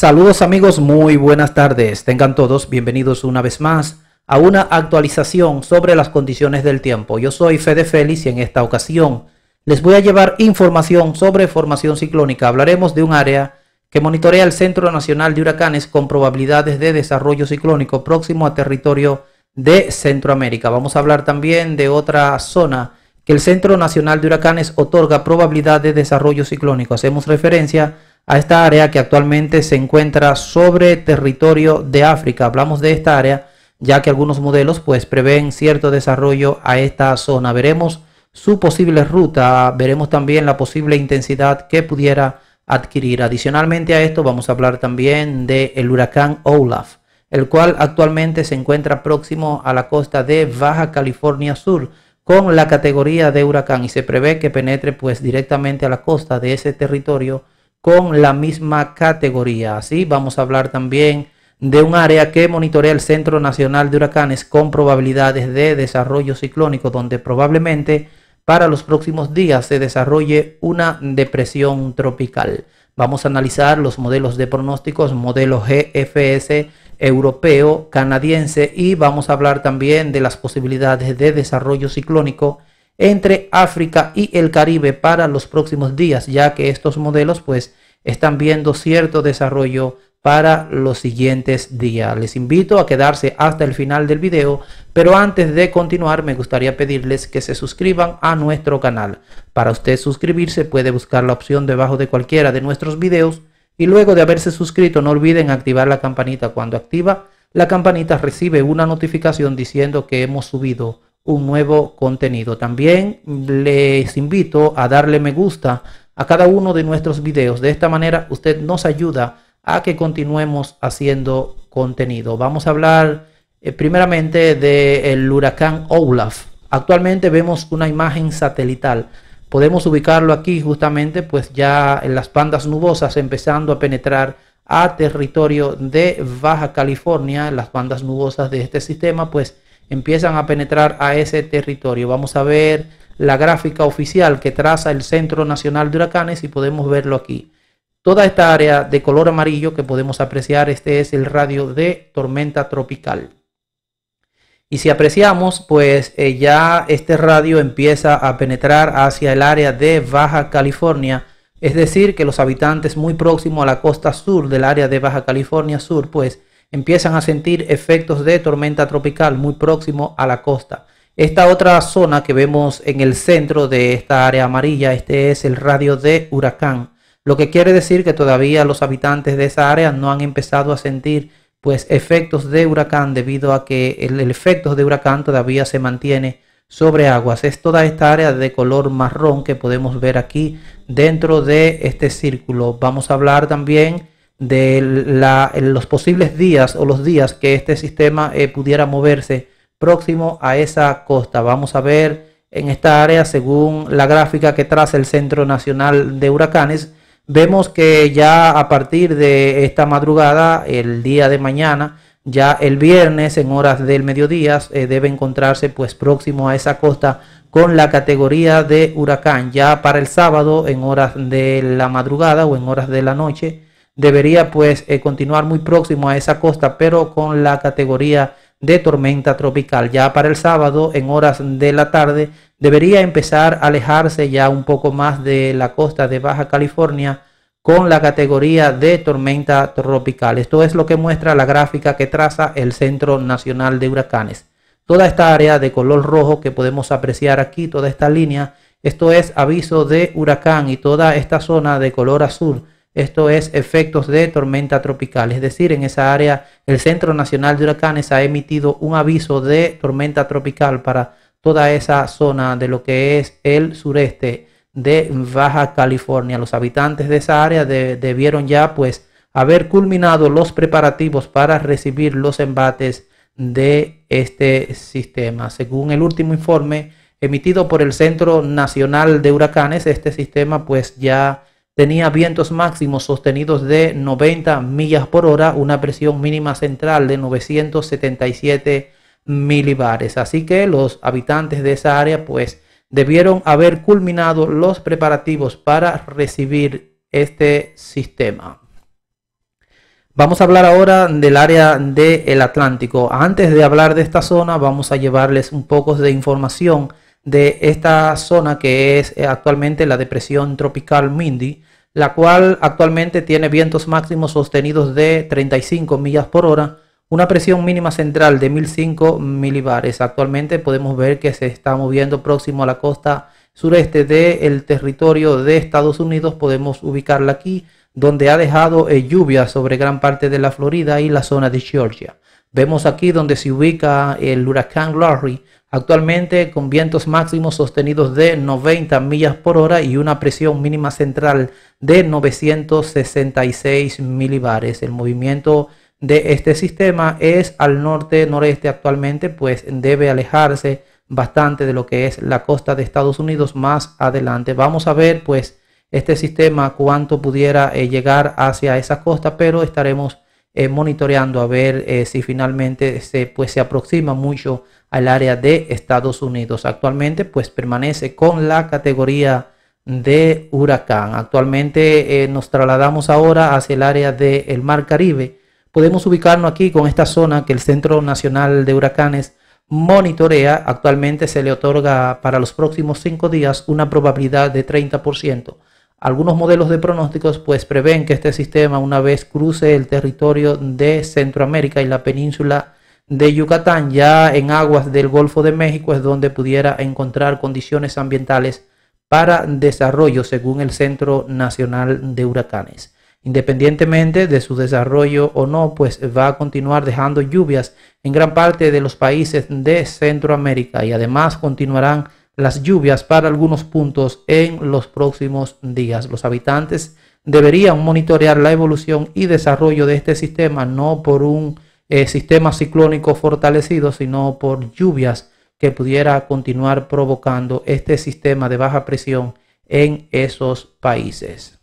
Saludos amigos, muy buenas tardes. Tengan todos bienvenidos una vez más a una actualización sobre las condiciones del tiempo. Yo soy Fede Félix y en esta ocasión les voy a llevar información sobre formación ciclónica. Hablaremos de un área que monitorea el Centro Nacional de Huracanes con probabilidades de desarrollo ciclónico próximo a territorio de Centroamérica. Vamos a hablar también de otra zona que el Centro Nacional de Huracanes otorga probabilidad de desarrollo ciclónico. Hacemos referencia a a esta área que actualmente se encuentra sobre territorio de África. Hablamos de esta área ya que algunos modelos pues prevén cierto desarrollo a esta zona. Veremos su posible ruta, veremos también la posible intensidad que pudiera adquirir. Adicionalmente a esto vamos a hablar también del huracán Olaf, el cual actualmente se encuentra próximo a la costa de Baja California Sur con la categoría de huracán y se prevé que penetre pues directamente a la costa de ese territorio con la misma categoría. Así vamos a hablar también de un área que monitorea el Centro Nacional de Huracanes con probabilidades de desarrollo ciclónico, donde probablemente para los próximos días se desarrolle una depresión tropical. Vamos a analizar los modelos de pronósticos, modelo GFS europeo, canadiense y vamos a hablar también de las posibilidades de desarrollo ciclónico entre África y el Caribe para los próximos días, ya que estos modelos pues están viendo cierto desarrollo para los siguientes días. Les invito a quedarse hasta el final del video, pero antes de continuar me gustaría pedirles que se suscriban a nuestro canal. Para usted suscribirse puede buscar la opción debajo de cualquiera de nuestros videos y luego de haberse suscrito no olviden activar la campanita. Cuando activa la campanita recibe una notificación diciendo que hemos subido un nuevo contenido. También les invito a darle me gusta a cada uno de nuestros videos. De esta manera usted nos ayuda a que continuemos haciendo contenido. Vamos a hablar eh, primeramente del huracán Olaf. Actualmente vemos una imagen satelital. Podemos ubicarlo aquí justamente pues ya en las bandas nubosas empezando a penetrar a territorio de Baja California. Las bandas nubosas de este sistema pues empiezan a penetrar a ese territorio. Vamos a ver la gráfica oficial que traza el Centro Nacional de Huracanes y podemos verlo aquí. Toda esta área de color amarillo que podemos apreciar, este es el radio de tormenta tropical. Y si apreciamos, pues eh, ya este radio empieza a penetrar hacia el área de Baja California. Es decir, que los habitantes muy próximos a la costa sur del área de Baja California Sur, pues empiezan a sentir efectos de tormenta tropical muy próximo a la costa. Esta otra zona que vemos en el centro de esta área amarilla, este es el radio de huracán, lo que quiere decir que todavía los habitantes de esa área no han empezado a sentir pues efectos de huracán debido a que el, el efecto de huracán todavía se mantiene sobre aguas. Es toda esta área de color marrón que podemos ver aquí dentro de este círculo. Vamos a hablar también de los posibles días o los días que este sistema eh, pudiera moverse próximo a esa costa. Vamos a ver en esta área, según la gráfica que traza el Centro Nacional de Huracanes, vemos que ya a partir de esta madrugada, el día de mañana, ya el viernes en horas del mediodía eh, debe encontrarse pues próximo a esa costa con la categoría de huracán. Ya para el sábado en horas de la madrugada o en horas de la noche debería pues eh, continuar muy próximo a esa costa, pero con la categoría de tormenta tropical. Ya para el sábado, en horas de la tarde, debería empezar a alejarse ya un poco más de la costa de Baja California con la categoría de tormenta tropical. Esto es lo que muestra la gráfica que traza el Centro Nacional de Huracanes. Toda esta área de color rojo que podemos apreciar aquí, toda esta línea, esto es aviso de huracán y toda esta zona de color azul esto es efectos de tormenta tropical. Es decir, en esa área el Centro Nacional de Huracanes ha emitido un aviso de tormenta tropical para toda esa zona de lo que es el sureste de Baja California. Los habitantes de esa área debieron ya pues haber culminado los preparativos para recibir los embates de este sistema. Según el último informe emitido por el Centro Nacional de Huracanes, este sistema pues ya tenía vientos máximos sostenidos de 90 millas por hora, una presión mínima central de 977 milibares. Así que los habitantes de esa área pues debieron haber culminado los preparativos para recibir este sistema. Vamos a hablar ahora del área del Atlántico. Antes de hablar de esta zona, vamos a llevarles un poco de información de esta zona que es actualmente la depresión tropical Mindy la cual actualmente tiene vientos máximos sostenidos de 35 millas por hora, una presión mínima central de 1005 milibares. Actualmente podemos ver que se está moviendo próximo a la costa sureste del territorio de Estados Unidos. Podemos ubicarla aquí, donde ha dejado eh, lluvia sobre gran parte de la Florida y la zona de Georgia. Vemos aquí donde se ubica el huracán Larry, Actualmente con vientos máximos sostenidos de 90 millas por hora y una presión mínima central de 966 milibares. El movimiento de este sistema es al norte-noreste actualmente, pues debe alejarse bastante de lo que es la costa de Estados Unidos más adelante. Vamos a ver pues este sistema cuánto pudiera eh, llegar hacia esa costa, pero estaremos eh, monitoreando a ver eh, si finalmente se, pues, se aproxima mucho al área de Estados Unidos. Actualmente pues permanece con la categoría de huracán. Actualmente eh, nos trasladamos ahora hacia el área del Mar Caribe. Podemos ubicarnos aquí con esta zona que el Centro Nacional de Huracanes monitorea. Actualmente se le otorga para los próximos cinco días una probabilidad de 30% algunos modelos de pronósticos pues prevén que este sistema una vez cruce el territorio de Centroamérica y la península de Yucatán, ya en aguas del Golfo de México es donde pudiera encontrar condiciones ambientales para desarrollo según el Centro Nacional de Huracanes. Independientemente de su desarrollo o no, pues va a continuar dejando lluvias en gran parte de los países de Centroamérica y además continuarán las lluvias para algunos puntos en los próximos días. Los habitantes deberían monitorear la evolución y desarrollo de este sistema, no por un eh, sistema ciclónico fortalecido, sino por lluvias que pudiera continuar provocando este sistema de baja presión en esos países.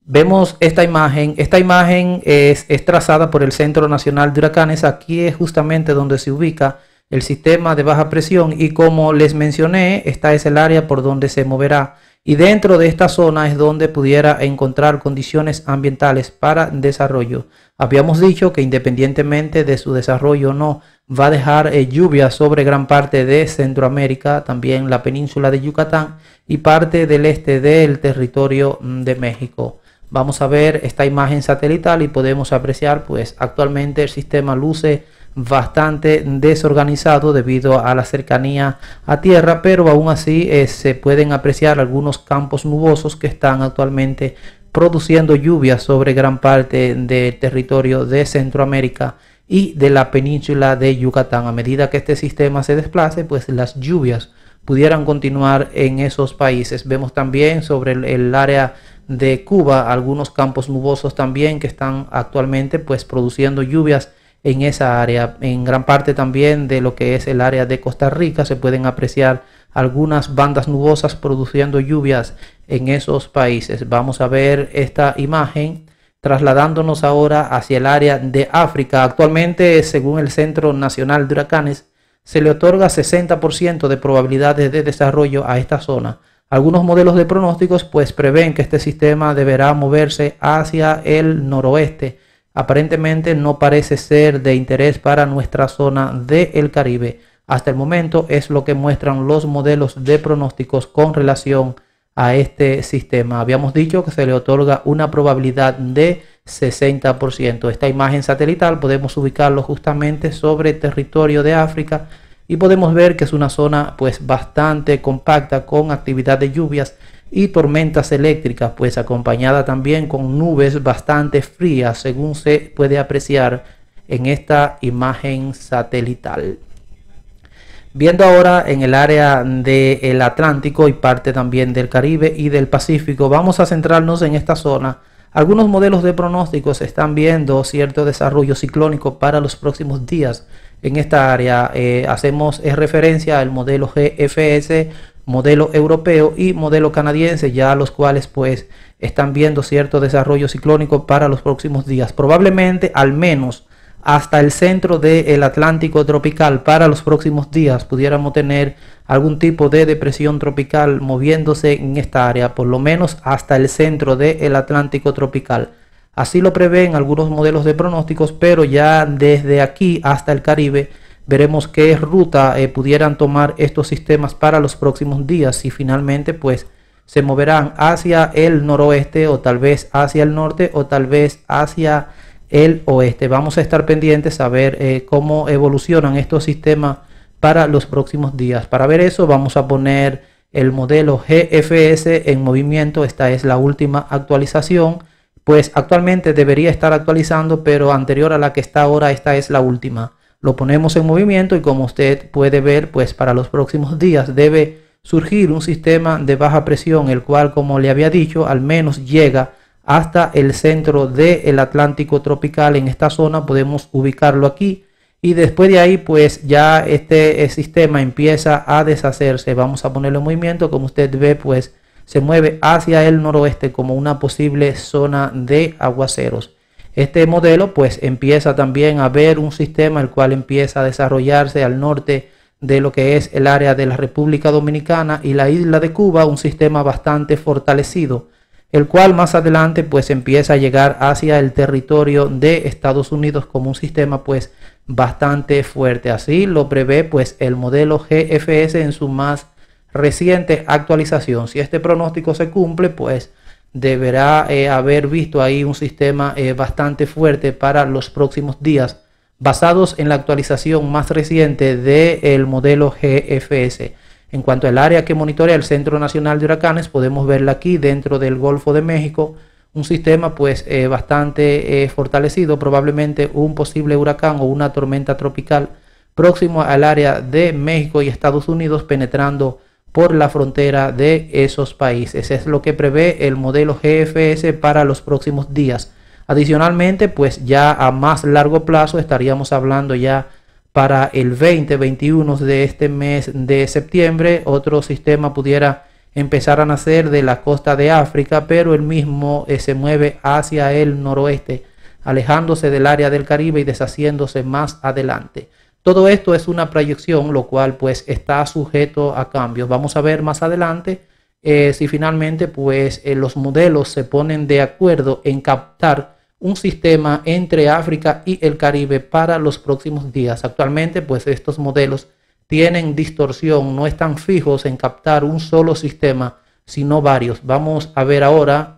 Vemos esta imagen. Esta imagen es, es trazada por el Centro Nacional de Huracanes. Aquí es justamente donde se ubica el sistema de baja presión y como les mencioné, esta es el área por donde se moverá y dentro de esta zona es donde pudiera encontrar condiciones ambientales para desarrollo. Habíamos dicho que independientemente de su desarrollo o no, va a dejar eh, lluvia sobre gran parte de Centroamérica, también la península de Yucatán y parte del este del territorio mm, de México. Vamos a ver esta imagen satelital y podemos apreciar pues actualmente el sistema luce bastante desorganizado debido a la cercanía a tierra, pero aún así eh, se pueden apreciar algunos campos nubosos que están actualmente produciendo lluvias sobre gran parte del territorio de Centroamérica y de la península de Yucatán. A medida que este sistema se desplace, pues las lluvias pudieran continuar en esos países. Vemos también sobre el área de Cuba algunos campos nubosos también que están actualmente pues produciendo lluvias en esa área. En gran parte también de lo que es el área de Costa Rica se pueden apreciar algunas bandas nubosas produciendo lluvias en esos países. Vamos a ver esta imagen trasladándonos ahora hacia el área de África. Actualmente, según el Centro Nacional de Huracanes, se le otorga 60% de probabilidades de desarrollo a esta zona. Algunos modelos de pronósticos pues prevén que este sistema deberá moverse hacia el noroeste aparentemente no parece ser de interés para nuestra zona del Caribe. Hasta el momento es lo que muestran los modelos de pronósticos con relación a este sistema. Habíamos dicho que se le otorga una probabilidad de 60%. Esta imagen satelital podemos ubicarlo justamente sobre territorio de África y podemos ver que es una zona pues bastante compacta con actividad de lluvias y tormentas eléctricas, pues acompañada también con nubes bastante frías, según se puede apreciar en esta imagen satelital. Viendo ahora en el área del Atlántico y parte también del Caribe y del Pacífico, vamos a centrarnos en esta zona. Algunos modelos de pronósticos están viendo cierto desarrollo ciclónico para los próximos días en esta área. Eh, hacemos eh, referencia al modelo GFS modelo europeo y modelo canadiense, ya los cuales pues están viendo cierto desarrollo ciclónico para los próximos días. Probablemente al menos hasta el centro del Atlántico tropical para los próximos días pudiéramos tener algún tipo de depresión tropical moviéndose en esta área, por lo menos hasta el centro del Atlántico tropical. Así lo prevén algunos modelos de pronósticos, pero ya desde aquí hasta el Caribe Veremos qué ruta eh, pudieran tomar estos sistemas para los próximos días y finalmente pues se moverán hacia el noroeste o tal vez hacia el norte o tal vez hacia el oeste. Vamos a estar pendientes a ver eh, cómo evolucionan estos sistemas para los próximos días. Para ver eso vamos a poner el modelo GFS en movimiento. Esta es la última actualización. Pues actualmente debería estar actualizando, pero anterior a la que está ahora, esta es la última. Lo ponemos en movimiento y como usted puede ver, pues para los próximos días debe surgir un sistema de baja presión, el cual, como le había dicho, al menos llega hasta el centro del Atlántico tropical. En esta zona podemos ubicarlo aquí y después de ahí pues ya este eh, sistema empieza a deshacerse. Vamos a ponerlo en movimiento, como usted ve pues se mueve hacia el noroeste como una posible zona de aguaceros. Este modelo pues empieza también a ver un sistema el cual empieza a desarrollarse al norte de lo que es el área de la República Dominicana y la isla de Cuba, un sistema bastante fortalecido, el cual más adelante pues empieza a llegar hacia el territorio de Estados Unidos como un sistema pues bastante fuerte. Así lo prevé pues el modelo GFS en su más reciente actualización. Si este pronóstico se cumple pues deberá eh, haber visto ahí un sistema eh, bastante fuerte para los próximos días, basados en la actualización más reciente del modelo GFS. En cuanto al área que monitorea el Centro Nacional de Huracanes, podemos verla aquí dentro del Golfo de México, un sistema pues eh, bastante fortalecido, probablemente un posible huracán o una tormenta tropical próximo al área de México y Estados Unidos penetrando por la frontera de esos países. Es lo que prevé el modelo GFS para los próximos días. Adicionalmente, pues ya a más largo plazo estaríamos hablando ya para el 20, 21 de este mes de septiembre, otro sistema pudiera empezar a nacer de la costa de África, pero el mismo eh, se mueve hacia el noroeste, alejándose del área del Caribe y deshaciéndose más adelante. Todo esto es una proyección, lo cual pues está sujeto a cambios. Vamos a ver más adelante eh, si finalmente pues eh, los modelos se ponen de acuerdo en captar un sistema entre África y el Caribe para los próximos días. Actualmente pues estos modelos tienen distorsión, no están fijos en captar un solo sistema, sino varios. Vamos a ver ahora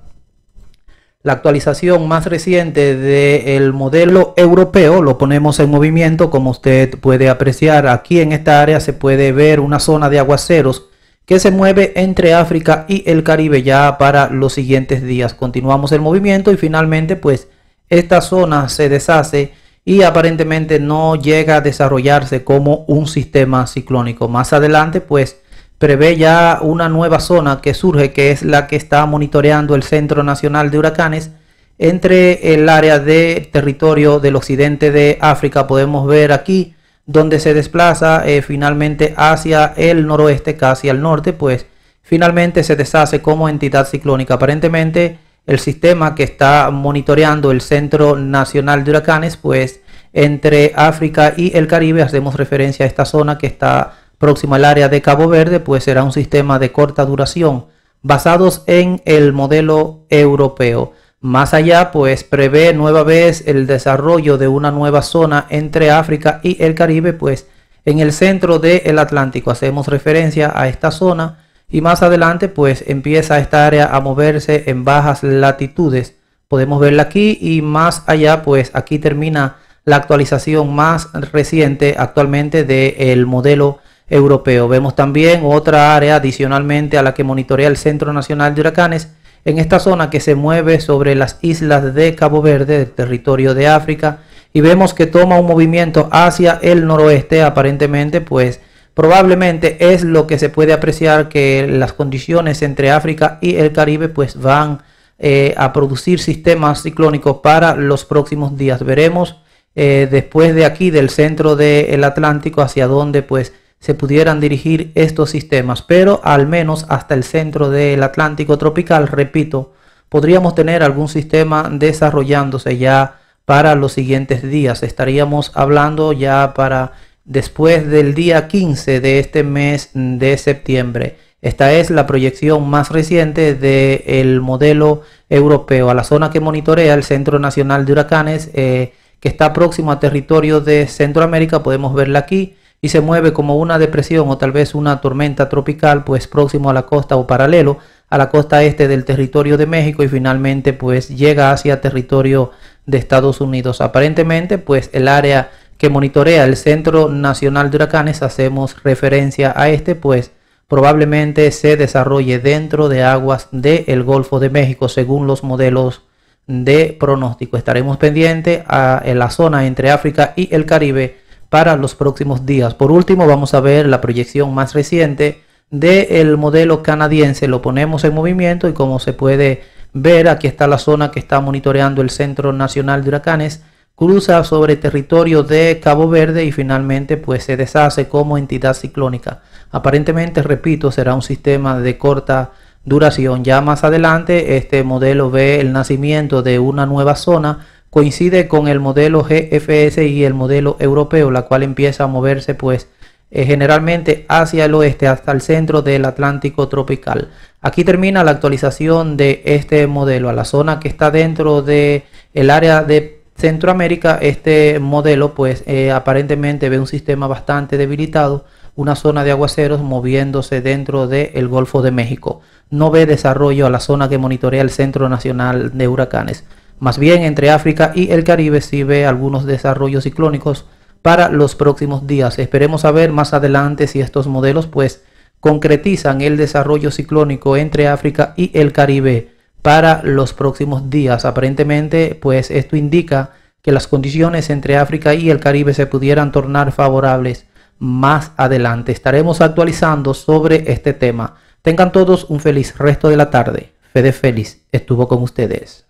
la actualización más reciente del modelo europeo lo ponemos en movimiento, como usted puede apreciar. Aquí en esta área se puede ver una zona de aguaceros que se mueve entre África y el Caribe ya para los siguientes días. Continuamos el movimiento y finalmente pues esta zona se deshace y aparentemente no llega a desarrollarse como un sistema ciclónico. Más adelante pues prevé ya una nueva zona que surge, que es la que está monitoreando el Centro Nacional de Huracanes. Entre el área de territorio del occidente de África podemos ver aquí donde se desplaza eh, finalmente hacia el noroeste, casi al norte, pues finalmente se deshace como entidad ciclónica. Aparentemente el sistema que está monitoreando el Centro Nacional de Huracanes, pues entre África y el Caribe hacemos referencia a esta zona que está próxima al área de Cabo Verde, pues será un sistema de corta duración basados en el modelo europeo. Más allá, pues prevé nueva vez el desarrollo de una nueva zona entre África y el Caribe, pues en el centro del Atlántico. Hacemos referencia a esta zona y más adelante, pues empieza esta área a moverse en bajas latitudes. Podemos verla aquí y más allá, pues aquí termina la actualización más reciente actualmente del de modelo europeo. Vemos también otra área adicionalmente a la que monitorea el Centro Nacional de Huracanes en esta zona que se mueve sobre las islas de Cabo Verde, del territorio de África, y vemos que toma un movimiento hacia el noroeste, aparentemente, pues probablemente es lo que se puede apreciar que las condiciones entre África y el Caribe pues van eh, a producir sistemas ciclónicos para los próximos días. Veremos eh, después de aquí, del centro del Atlántico, hacia dónde pues se pudieran dirigir estos sistemas, pero al menos hasta el centro del Atlántico tropical, repito, podríamos tener algún sistema desarrollándose ya para los siguientes días. Estaríamos hablando ya para después del día 15 de este mes de septiembre. Esta es la proyección más reciente del el modelo europeo a la zona que monitorea el Centro Nacional de Huracanes, eh, que está próximo a territorio de Centroamérica. Podemos verla aquí y se mueve como una depresión o tal vez una tormenta tropical, pues próximo a la costa o paralelo a la costa este del territorio de México y finalmente pues llega hacia territorio de Estados Unidos. Aparentemente pues el área que monitorea el Centro Nacional de Huracanes, hacemos referencia a este, pues probablemente se desarrolle dentro de aguas del Golfo de México según los modelos de pronóstico. Estaremos pendientes en la zona entre África y el Caribe para los próximos días. Por último, vamos a ver la proyección más reciente del modelo canadiense. Lo ponemos en movimiento y como se puede ver, aquí está la zona que está monitoreando el Centro Nacional de Huracanes. Cruza sobre territorio de Cabo Verde y finalmente pues se deshace como entidad ciclónica. Aparentemente, repito, será un sistema de corta duración. Ya más adelante este modelo ve el nacimiento de una nueva zona coincide con el modelo GFS y el modelo europeo, la cual empieza a moverse pues eh, generalmente hacia el oeste hasta el centro del Atlántico tropical. Aquí termina la actualización de este modelo a la zona que está dentro del área de Centroamérica este modelo pues eh, aparentemente ve un sistema bastante debilitado, una zona de aguaceros moviéndose dentro del Golfo de México. No ve desarrollo a la zona que monitorea el Centro Nacional de Huracanes. Más bien entre África y el Caribe sí ve algunos desarrollos ciclónicos para los próximos días. Esperemos saber más adelante si estos modelos pues concretizan el desarrollo ciclónico entre África y el Caribe para los próximos días. Aparentemente pues esto indica que las condiciones entre África y el Caribe se pudieran tornar favorables más adelante. Estaremos actualizando sobre este tema. Tengan todos un feliz resto de la tarde. Fede Feliz estuvo con ustedes.